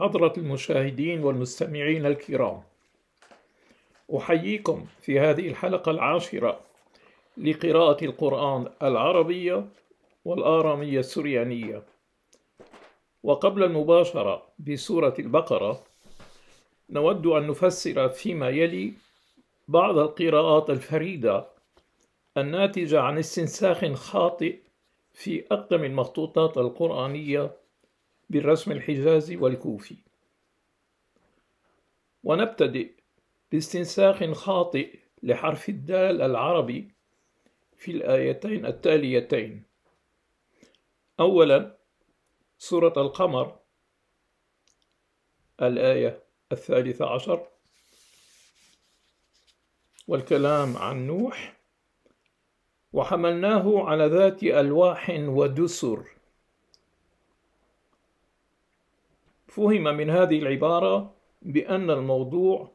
حضرة المشاهدين والمستمعين الكرام أحييكم في هذه الحلقة العاشرة لقراءة القرآن العربية والآرامية السريانية وقبل المباشرة بسورة البقرة نود أن نفسر فيما يلي بعض القراءات الفريدة الناتجة عن استنساخ خاطئ في أقدم المخطوطات القرآنية بالرسم الحجازي والكوفي ونبتدئ باستنساخ خاطئ لحرف الدال العربي في الآيتين التاليتين أولا سورة القمر الآية الثالثة عشر والكلام عن نوح وحملناه على ذات ألواح ودسر فهم من هذه العبارة بأن الموضوع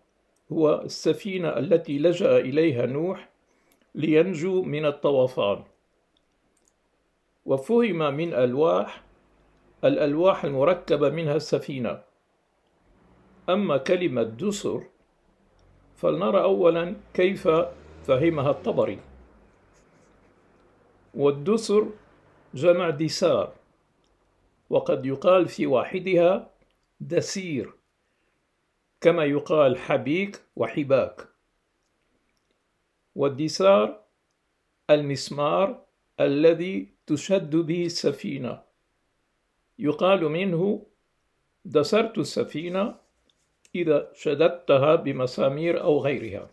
هو السفينة التي لجأ إليها نوح لينجو من الطوفان وفهم من ألواح الألواح المركبة منها السفينة أما كلمة دسر فلنرى أولا كيف فهمها الطبري والدسر جمع دسار وقد يقال في واحدها دسير كما يقال حبيك وحباك والدسار المسمار الذي تشد به السفينة يقال منه دسرت السفينة إذا شددتها بمسامير أو غيرها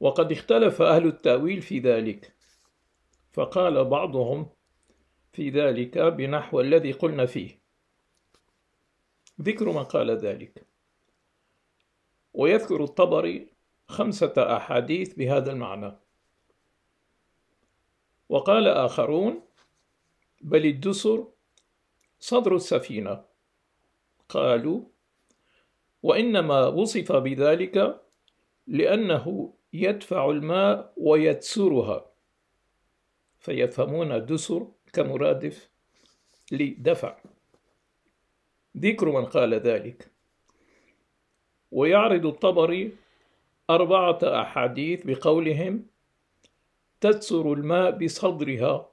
وقد اختلف أهل التأويل في ذلك فقال بعضهم في ذلك بنحو الذي قلنا فيه ذكر من قال ذلك ويذكر الطبري خمسة أحاديث بهذا المعنى وقال آخرون بل الدسر صدر السفينة قالوا وإنما وصف بذلك لأنه يدفع الماء ويتسرها فيفهمون دسر كمرادف لدفع ذكر من قال ذلك ويعرض الطبري أربعة أحاديث بقولهم تسر الماء بصدرها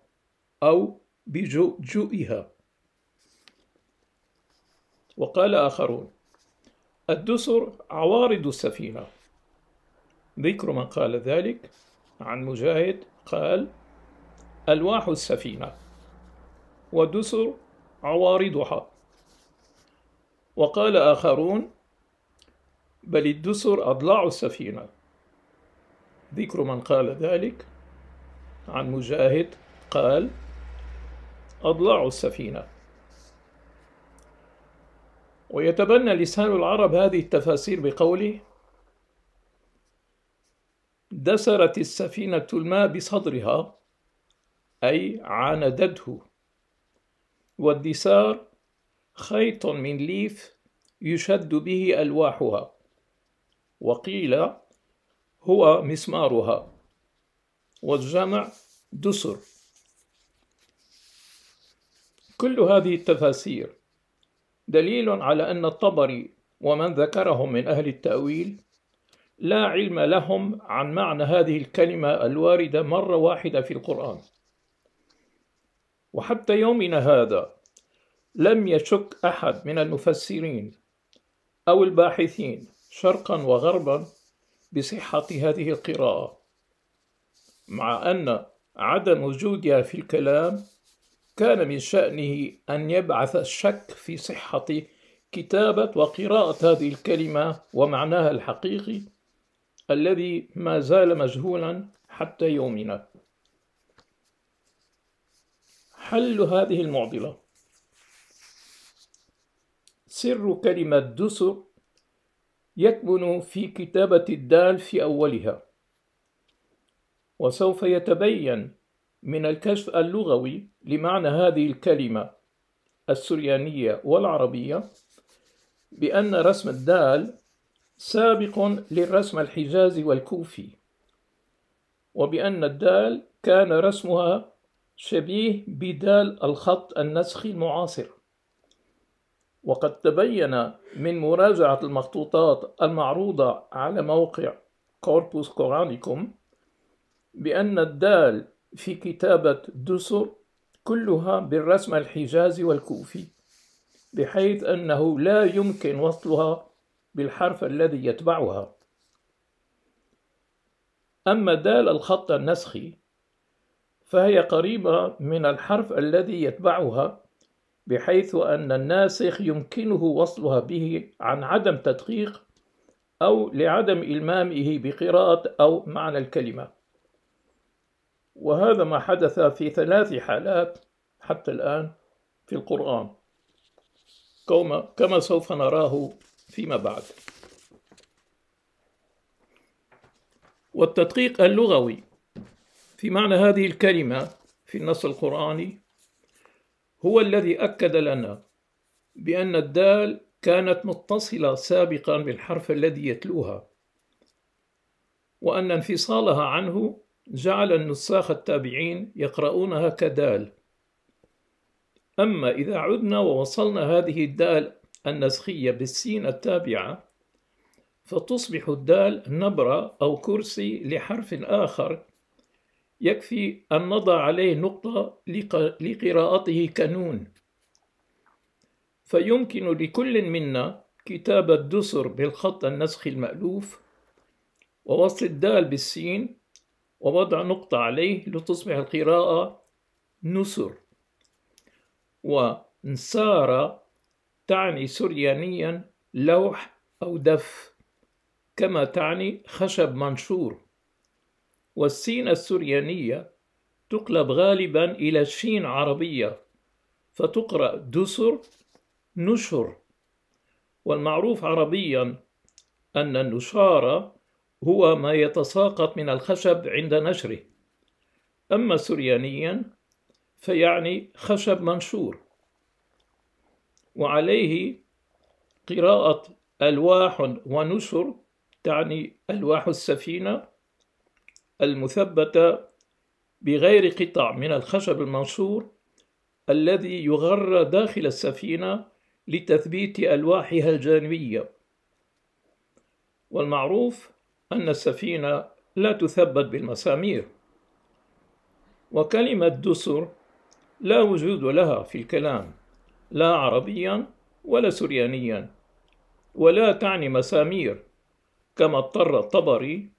أو بجؤجؤها وقال آخرون الدسر عوارض السفينة ذكر من قال ذلك عن مجاهد قال ألواح السفينة ودسر عوارضها وقال آخرون بل الدسر أضلاع السفينة ذكر من قال ذلك عن مجاهد قال أضلاع السفينة ويتبنى لسان العرب هذه التفاسير بقوله دسرت السفينة الماء بصدرها أي عاندته والدسار خيط من ليف يشد به ألواحها وقيل هو مسمارها والجمع دسر كل هذه التفاسير دليل على أن الطبري ومن ذكرهم من أهل التأويل لا علم لهم عن معنى هذه الكلمة الواردة مرة واحدة في القرآن وحتى يومنا هذا لم يشك أحد من المفسرين أو الباحثين شرقا وغربا بصحة هذه القراءة مع أن عدم وجودها في الكلام كان من شأنه أن يبعث الشك في صحة كتابة وقراءة هذه الكلمة ومعناها الحقيقي الذي ما زال مجهولا حتى يومنا حل هذه المعضله سر كلمة دسر يكمن في كتابة الدال في أولها وسوف يتبين من الكشف اللغوي لمعنى هذه الكلمة السريانية والعربية بأن رسم الدال سابق للرسم الحجازي والكوفي وبأن الدال كان رسمها شبيه بدال الخط النسخي المعاصر وقد تبين من مراجعة المخطوطات المعروضة على موقع كوربوس كورانيكوم بأن الدال في كتابة دسر كلها بالرسم الحجازي والكوفي بحيث أنه لا يمكن وصلها بالحرف الذي يتبعها أما دال الخط النسخي فهي قريبة من الحرف الذي يتبعها بحيث أن الناسخ يمكنه وصلها به عن عدم تدقيق أو لعدم إلمامه بقراءة أو معنى الكلمة وهذا ما حدث في ثلاث حالات حتى الآن في القرآن كما سوف نراه فيما بعد والتدقيق اللغوي في معنى هذه الكلمة في النص القرآني هو الذي أكد لنا بأن الدال كانت متصلة سابقا بالحرف الذي يتلوها وأن انفصالها عنه جعل النساخ التابعين يقرؤونها كدال أما إذا عدنا ووصلنا هذه الدال النسخية بالسين التابعة فتصبح الدال نبرة أو كرسي لحرف آخر يكفي أن نضع عليه نقطة لقراءته كنون فيمكن لكل منا كتاب الدسر بالخط النسخي المألوف ووصل الدال بالسين ووضع نقطة عليه لتصبح القراءة نسر ونسارة تعني سريانيا لوح أو دف كما تعني خشب منشور والسين السريانية تقلب غالبا إلى شين عربية فتقرأ دسر نشر والمعروف عربيا أن النشار هو ما يتساقط من الخشب عند نشره أما سريانيا فيعني خشب منشور وعليه قراءة ألواح ونشر تعني ألواح السفينة المثبتة بغير قطع من الخشب المنشور الذي يغر داخل السفينة لتثبيت ألواحها الجانبية والمعروف أن السفينة لا تثبت بالمسامير وكلمة دسر لا وجود لها في الكلام لا عربيا ولا سريانيا ولا تعني مسامير كما اضطر الطبري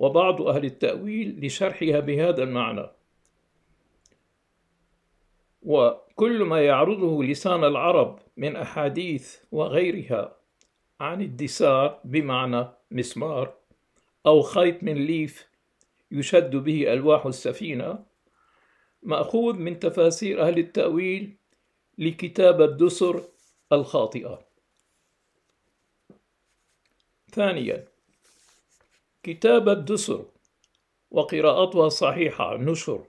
وبعض أهل التأويل لشرحها بهذا المعنى وكل ما يعرضه لسان العرب من أحاديث وغيرها عن الدسار بمعنى مسمار أو خيط من ليف يشد به ألواح السفينة مأخوذ من تفاسير أهل التأويل لكتاب الدسر الخاطئة ثانياً كتاب الدسر وقراءتها صحيحة نشر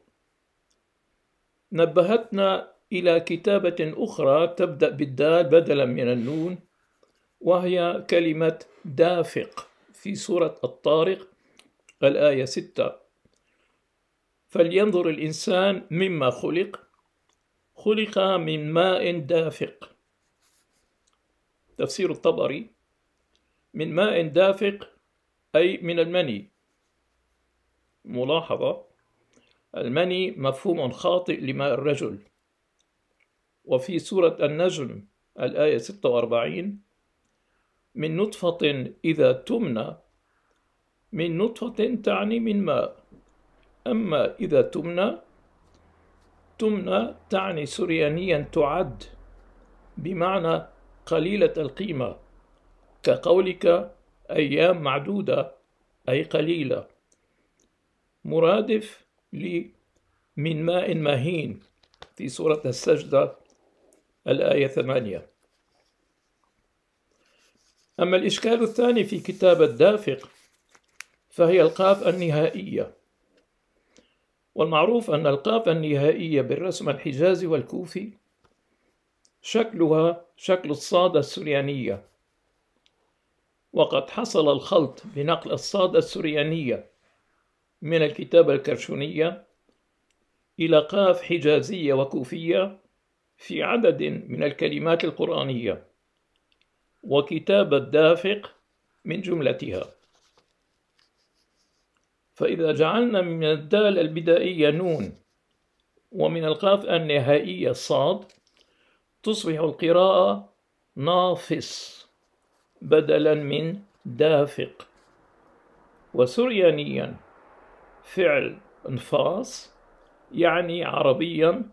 نبهتنا إلى كتابة أخرى تبدأ بالدال بدلا من النون وهي كلمة دافق في سورة الطارق الآية 6 فلينظر الإنسان مما خلق خلق من ماء دافق تفسير الطبري من ماء دافق أي من المني ملاحظة المني مفهوم خاطئ لماء الرجل وفي سورة النجم الآية 46 من نطفة إذا تمنى من نطفة تعني من ماء أما إذا تمنى تمنى تعني سريانيا تعد بمعنى قليلة القيمة كقولك أيام معدودة أي قليلة مرادف لمن ماء مهين في سورة السجدة الآية ثمانية أما الإشكال الثاني في كتاب الدافق فهي القاف النهائية والمعروف أن القاف النهائية بالرسم الحجازي والكوفي شكلها شكل الصاد السريانية وقد حصل الخلط بنقل الصادة السريانية من الكتابة الكرشونية إلى قاف حجازية وكوفية في عدد من الكلمات القرآنية وكتابة دافق من جملتها فإذا جعلنا من الدال البدائية نون ومن القاف النهائية صاد تصبح القراءة نافص بدلا من دافق وسريانيا فعل انفاص يعني عربيا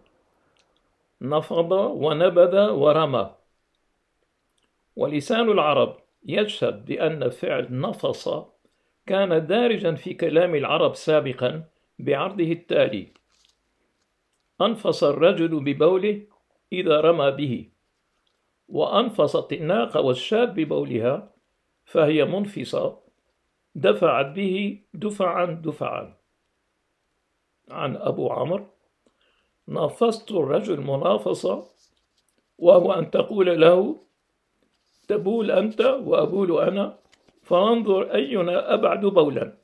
نفض ونبذ ورمى ولسان العرب يشهد بأن فعل نفص كان دارجا في كلام العرب سابقا بعرضه التالي أنفص الرجل ببوله إذا رمى به وأنفصت الناقة والشاب ببولها فهي منفصة دفعت به دفعا دفعا عن أبو عمرو نافست الرجل منافصة وهو أن تقول له تبول أنت وأبول أنا فانظر أينا أبعد بولا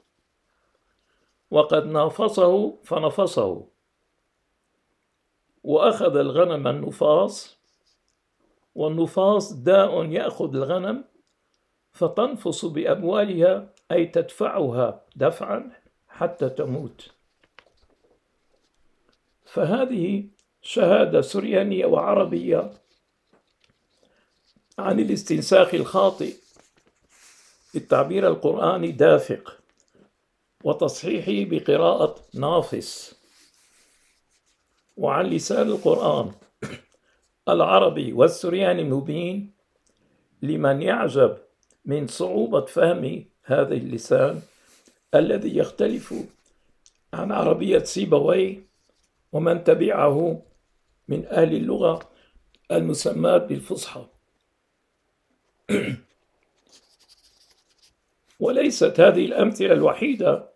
وقد نافصه فنفصه وأخذ الغنم النفاص والنفاص داء يأخذ الغنم فتنفص بأموالها أي تدفعها دفعا حتى تموت فهذه شهادة سريانية وعربية عن الاستنساخ الخاطئ بالتعبير القرآني دافق وتصحيحه بقراءة نافس وعن لسان القرآن العربي والسرياني المبين لمن يعجب من صعوبة فهم هذا اللسان الذي يختلف عن عربية سيبويه ومن تبعه من أهل اللغة المسماة بالفصحى وليست هذه الأمثلة الوحيدة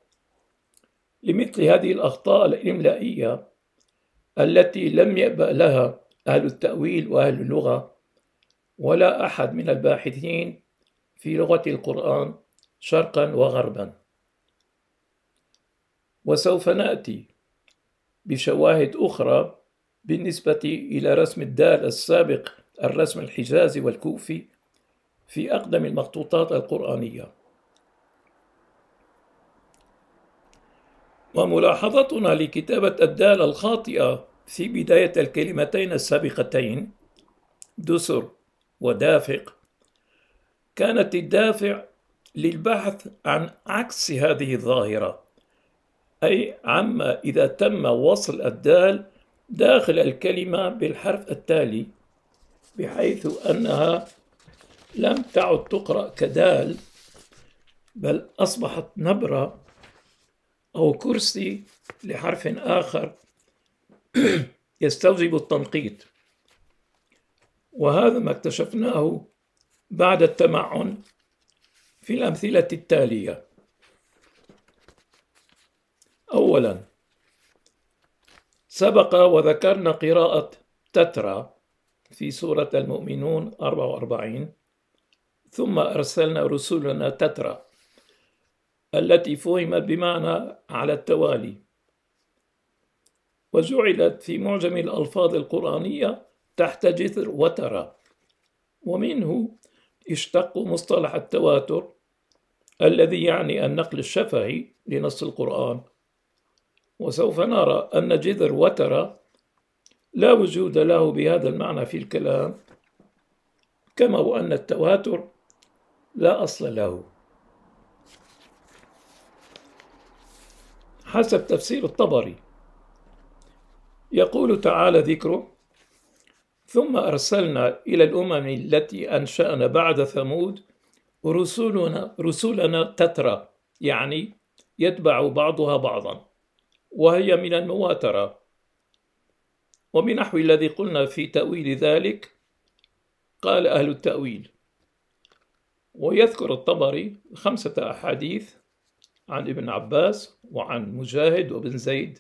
لمثل هذه الأخطاء الإملائية التي لم يأبأ لها أهل التأويل وأهل اللغة ولا أحد من الباحثين في لغة القرآن شرقا وغربا وسوف نأتي بشواهد أخرى بالنسبة إلى رسم الدال السابق الرسم الحجازي والكوفي في أقدم المخطوطات القرآنية وملاحظتنا لكتابة الدال الخاطئة في بداية الكلمتين السابقتين دسر ودافق كانت الدافع للبحث عن عكس هذه الظاهرة أي عما إذا تم وصل الدال داخل الكلمة بالحرف التالي بحيث أنها لم تعد تقرأ كدال بل أصبحت نبرة أو كرسي لحرف آخر يستوجب التنقيط وهذا ما اكتشفناه بعد التمعن في الأمثلة التالية أولا سبق وذكرنا قراءة تترا في سورة المؤمنون 44 ثم أرسلنا رسلنا تترا التي فهمت بمعنى على التوالي وجعلت في معجم الألفاظ القرآنية تحت جذر وترى ومنه اشتق مصطلح التواتر الذي يعني النقل الشفهي لنص القرآن وسوف نرى أن جذر وترى لا وجود له بهذا المعنى في الكلام كما وأن التواتر لا أصل له حسب تفسير الطبري يقول تعالى ذكره ثم أرسلنا إلى الأمم التي أنشأنا بعد ثمود رسولنا رسولنا تترى يعني يتبع بعضها بعضا وهي من المواترة وبنحو الذي قلنا في تأويل ذلك قال أهل التأويل ويذكر الطبري خمسة أحاديث عن ابن عباس وعن مجاهد وابن زيد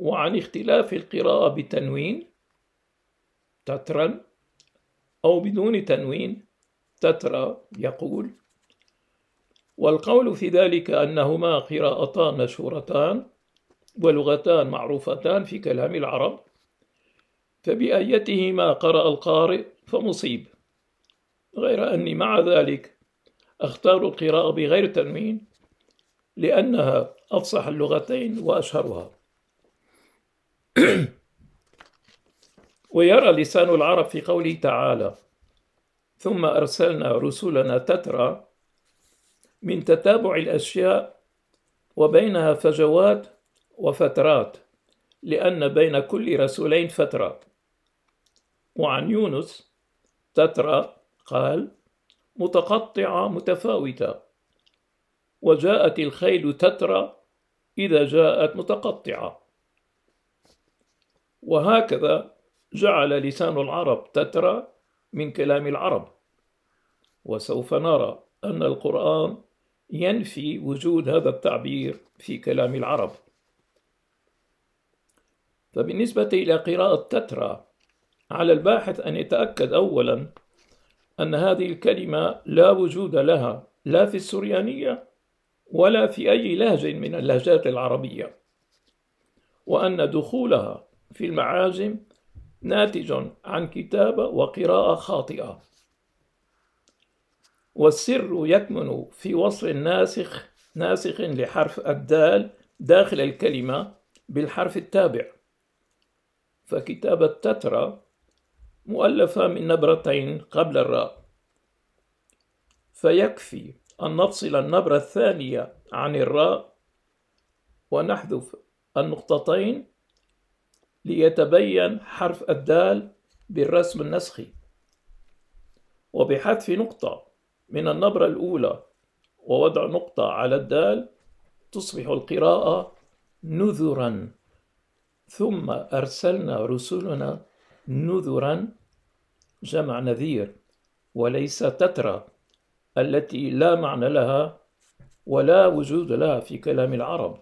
وعن اختلاف القراءة بتنوين تترا أو بدون تنوين تترا يقول والقول في ذلك أنهما قراءتان مشهورتان ولغتان معروفتان في كلام العرب فبأيتهما قرأ القارئ فمصيب غير أني مع ذلك أختار القراءة بغير تنوين لأنها أفصح اللغتين وأشهرها ويرى لسان العرب في قوله تعالى ثم أرسلنا رسلنا تترى من تتابع الأشياء وبينها فجوات وفترات لأن بين كل رسولين فتره وعن يونس تترى قال متقطعة متفاوتة وجاءت الخيل تترى إذا جاءت متقطعة وهكذا جعل لسان العرب تترى من كلام العرب وسوف نرى أن القرآن ينفي وجود هذا التعبير في كلام العرب فبالنسبة إلى قراءة تترى على الباحث أن يتأكد أولا أن هذه الكلمة لا وجود لها لا في السريانية ولا في أي لهجه من اللهجات العربية وأن دخولها في المعازم ناتج عن كتابة وقراءة خاطئة والسر يكمن في وصل ناسخ ناسخ لحرف الدال داخل الكلمة بالحرف التابع فكتابة تترى مؤلفة من نبرتين قبل الراء فيكفي أن نفصل النبرة الثانية عن الراء ونحذف النقطتين ليتبين حرف الدال بالرسم النسخي وبحذف نقطة من النبرة الأولى ووضع نقطة على الدال تصبح القراءة نذرا ثم أرسلنا رسلنا نذرا جمع نذير وليس تترى التي لا معنى لها ولا وجود لها في كلام العرب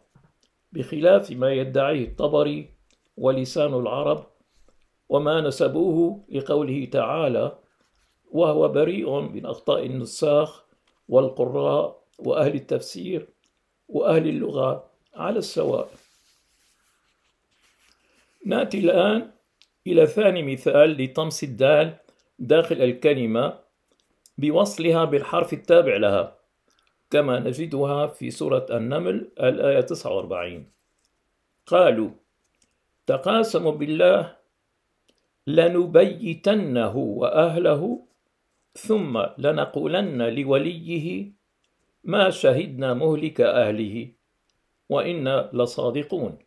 بخلاف ما يدعيه الطبري ولسان العرب وما نسبوه لقوله تعالى وهو بريء من أخطاء النساخ والقراء وأهل التفسير وأهل اللغة على السواء نأتي الآن إلى ثاني مثال لطمس الدال داخل الكلمة بوصلها بالحرف التابع لها كما نجدها في سورة النمل الآية 49 قالوا تقاسموا بالله لنبيتنه واهله ثم لنقولن لوليه ما شهدنا مهلك اهله وانا لصادقون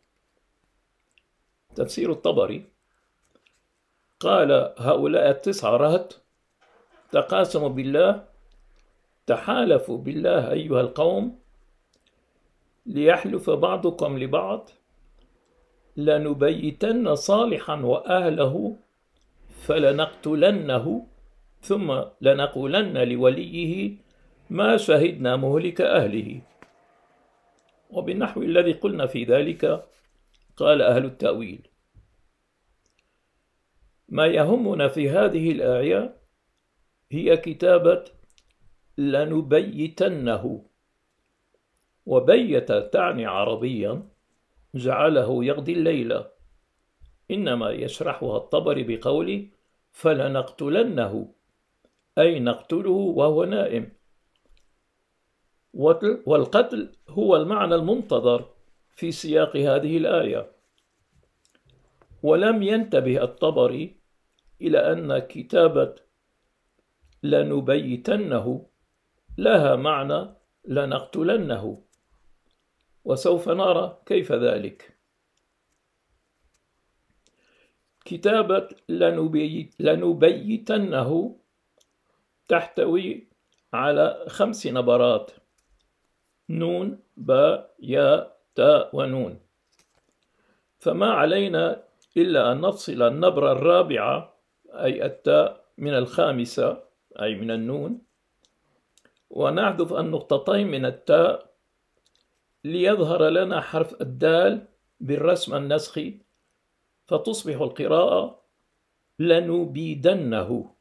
تفسير الطبري قال هؤلاء التسعه رهط تقاسموا بالله تحالفوا بالله ايها القوم ليحلف بعضكم لبعض لنبيتن صالحا واهله فلنقتلنه ثم لنقولن لوليه ما شهدنا مهلك اهله وبالنحو الذي قلنا في ذلك قال اهل التاويل ما يهمنا في هذه الايه هي كتابه لنبيتنه وبيت تعني عربيا جعله يقضي الليلة إنما يشرحها الطبري بقوله فلنقتلنه أي نقتله وهو نائم والقتل هو المعنى المنتظر في سياق هذه الآية ولم ينتبه الطبري إلى أن كتابة لنبيتنه لها معنى لنقتلنه وسوف نرى كيف ذلك كتابة لنبيت لنبيتنه تحتوي على خمس نبرات نون باء ياء تاء ونون فما علينا إلا أن نفصل النبرة الرابعة أي التاء من الخامسة أي من النون ونحذف النقطتين من التاء ليظهر لنا حرف الدال بالرسم النسخي فتصبح القراءة لنبيدنه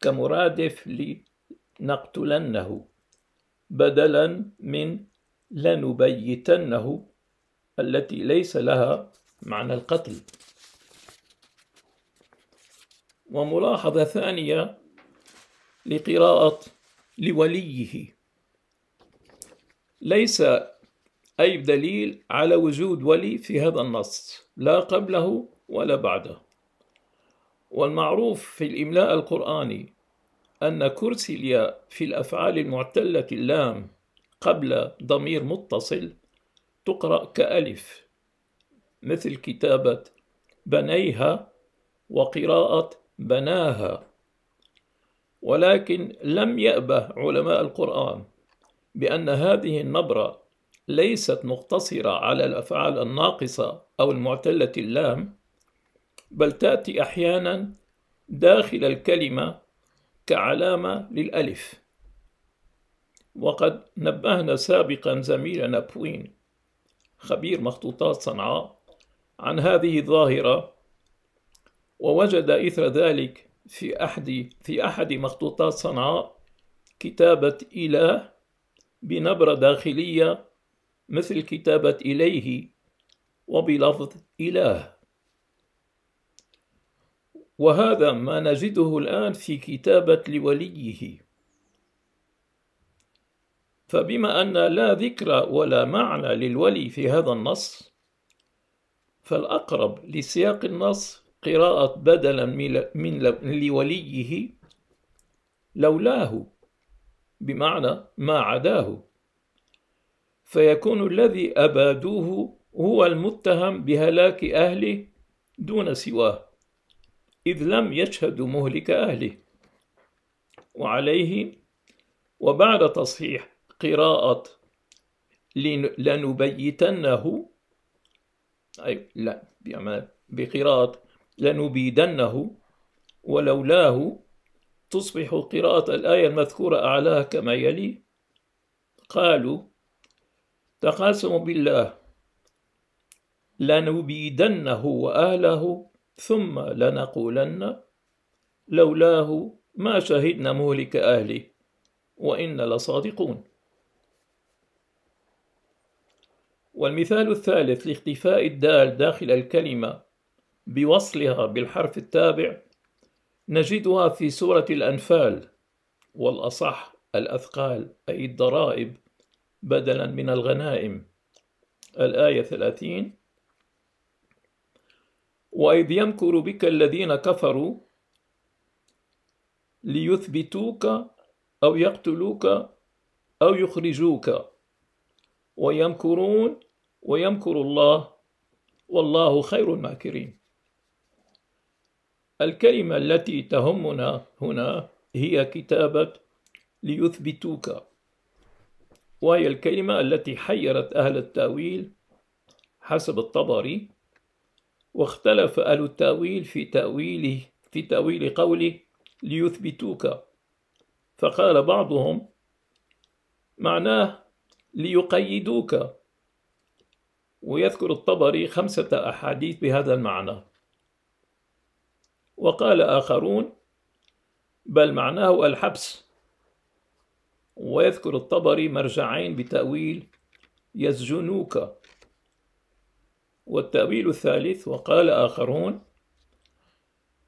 كمرادف لنقتلنه بدلا من لنبيتنه التي ليس لها معنى القتل وملاحظة ثانية لقراءة لوليه ليس أي دليل على وجود ولي في هذا النص لا قبله ولا بعده والمعروف في الإملاء القرآني أن كرسي الياء في الأفعال المعتلة اللام قبل ضمير متصل تقرأ كألف مثل كتابة بنيها وقراءة بناها ولكن لم يأبه علماء القرآن بأن هذه النبرة ليست مقتصرة على الأفعال الناقصة أو المعتلة اللام بل تأتي أحيانا داخل الكلمة كعلامة للألف وقد نبهنا سابقا زميلنا بوين خبير مخطوطات صنعاء عن هذه الظاهرة ووجد إثر ذلك في أحد في أحد مخطوطات صنعاء كتابة إله بنبرة داخلية مثل كتابة إليه وبلفظ إله وهذا ما نجده الآن في كتابة لوليه فبما أن لا ذكر ولا معنى للولي في هذا النص فالأقرب لسياق النص قراءة بدلا من لوليه لولاه بمعنى ما عداه فيكون الذي أبادوه هو المتهم بهلاك أهله دون سواه إذ لم يشهدوا مهلك أهله وعليه وبعد تصحيح قراءة لنبيتنه أي لا بقراءة لنبيدنه ولولاه تصبح قراءة الآية المذكورة أعلاها كما يلي قالوا تقاسم بالله لنبيدنه وأهله ثم لنقولن لولاه ما شهدنا مهلك أهله وإنا لصادقون والمثال الثالث لاختفاء الدال داخل الكلمة بوصلها بالحرف التابع نجدها في سورة الأنفال والأصح الأثقال أي الضرائب بدلا من الغنائم الآية 30 وإذ يمكر بك الذين كفروا ليثبتوك أو يقتلوك أو يخرجوك ويمكرون ويمكر الله والله خير الماكرين الكلمة التي تهمنا هنا هي كتابة ليثبتوك وهي الكلمة التي حيرت أهل التأويل حسب الطبري واختلف أهل التأويل في تأويله في تأويل قوله ليثبتوك فقال بعضهم معناه ليقيدوك ويذكر الطبري خمسة أحاديث بهذا المعنى وقال آخرون بل معناه الحبس ويذكر الطبري مرجعين بتأويل يسجنوك والتأويل الثالث وقال آخرون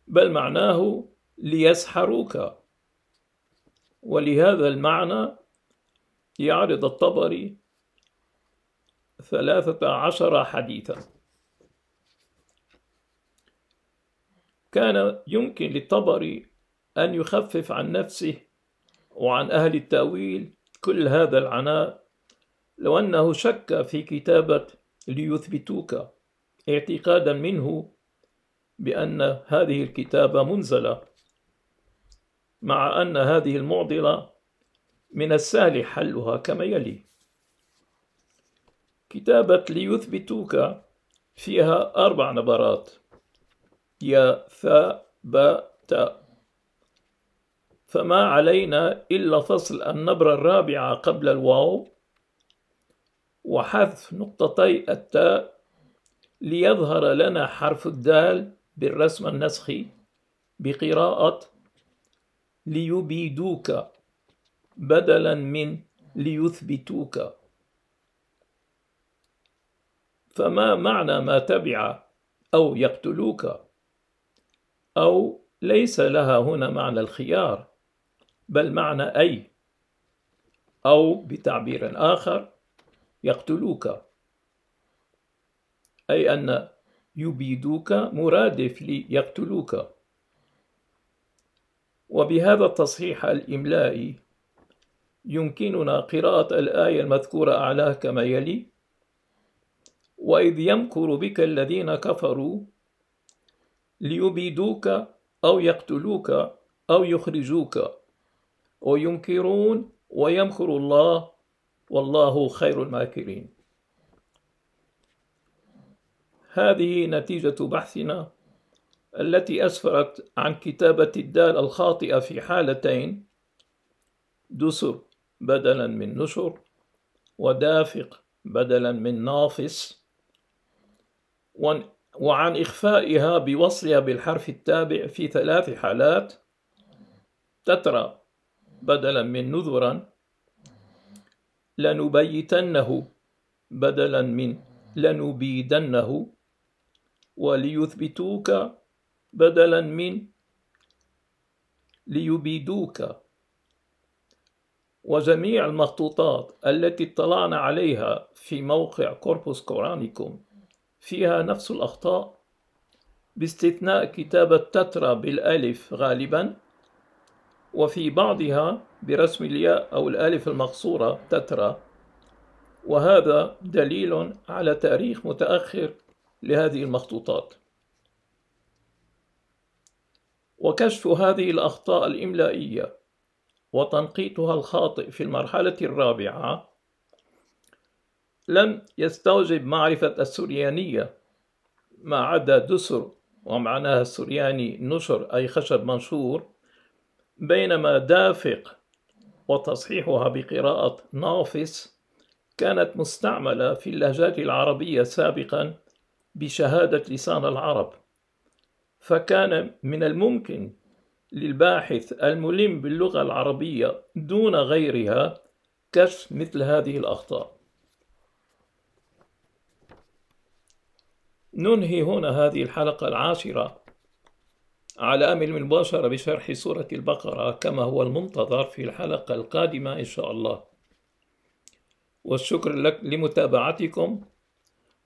بل معناه ليسحروك ولهذا المعنى يعرض الطبري ثلاثة عشر حديثا كان يمكن للطبري أن يخفف عن نفسه وعن أهل التأويل كل هذا العناء لو أنه شك في كتابة ليثبتوك اعتقادا منه بأن هذه الكتابة منزلة مع أن هذه المعضلة من السهل حلها كما يلي كتابة ليثبتوك فيها أربع نبرات يا ثا با تا فما علينا إلا فصل النبرة الرابعة قبل الواو وحذف نقطتي التاء ليظهر لنا حرف الدال بالرسم النسخي بقراءة ليبيدوك بدلا من ليثبتوك فما معنى ما تبع أو يقتلوك أو ليس لها هنا معنى الخيار بل معنى أي أو بتعبير آخر يقتلوك أي أن يبيدوك مرادف ليقتلوك وبهذا التصحيح الإملائي يمكننا قراءة الآية المذكورة أعلاه كما يلي وإذ يمكر بك الذين كفروا ليبيدوك أو يقتلوك أو يخرجوك وينكرون ويمكر الله والله خير الماكرين هذه نتيجة بحثنا التي أسفرت عن كتابة الدال الخاطئة في حالتين دسر بدلا من نشر ودافق بدلا من نافص وعن إخفائها بوصلها بالحرف التابع في ثلاث حالات تترى بدلا من نذرا لنبيتنه بدلا من لنبيدنه وليثبتوك بدلا من ليبيدوك وجميع المخطوطات التي اطلعنا عليها في موقع كوربوس كورانيكوم فيها نفس الأخطاء باستثناء كتابة تترا بالألف غالبا وفي بعضها برسم الياء أو الألف المقصورة تترا وهذا دليل على تاريخ متأخر لهذه المخطوطات وكشف هذه الأخطاء الإملائية وتنقيطها الخاطئ في المرحلة الرابعة لم يستوجب معرفة السريانية ما عدا دسر ومعناها السرياني نشر أي خشب منشور بينما دافق وتصحيحها بقراءة نافس كانت مستعملة في اللهجات العربية سابقا بشهادة لسان العرب فكان من الممكن للباحث الملم باللغة العربية دون غيرها كشف مثل هذه الأخطاء ننهي هنا هذه الحلقة العاشرة على أمل مباشرة بشرح سورة البقرة كما هو المنتظر في الحلقة القادمة إن شاء الله والشكر لك لمتابعتكم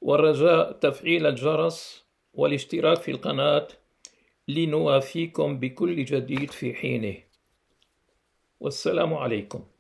والرجاء تفعيل الجرس والاشتراك في القناة لنوافيكم بكل جديد في حينه والسلام عليكم